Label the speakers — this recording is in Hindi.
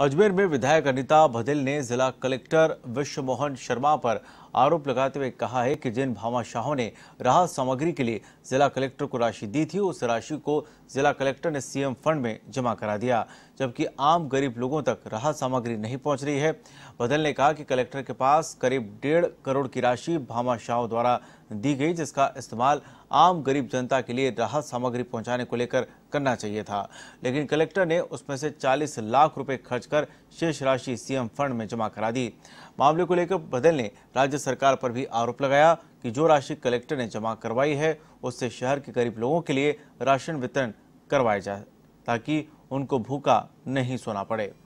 Speaker 1: अजमेर में विधायक अनिता भदेल ने जिला कलेक्टर विश्व मोहन शर्मा पर आरोप लगाते हुए कहा है कि जिन भामाशाहों ने राहत सामग्री के लिए जिला कलेक्टर को राशि दी थी उस राशि को जिला कलेक्टर ने सीएम फंड में जमा करा दिया जबकि आम गरीब लोगों तक राहत सामग्री नहीं पहुंच रही है बदल ने कहा कि कलेक्टर के पास करीब डेढ़ करोड़ की राशि भामाशाहों द्वारा दी गई जिसका इस्तेमाल आम गरीब जनता के लिए राहत सामग्री पहुंचाने को लेकर करना चाहिए था लेकिन कलेक्टर ने उसमें से 40 लाख रुपए खर्च कर शेष राशि सीएम फंड में जमा करा दी मामले को लेकर बदल ने राज्य सरकार पर भी आरोप लगाया कि जो राशि कलेक्टर ने जमा करवाई है उससे शहर के गरीब लोगों के लिए राशन वितरण करवाया जाए ताकि उनको भूखा नहीं सोना पड़े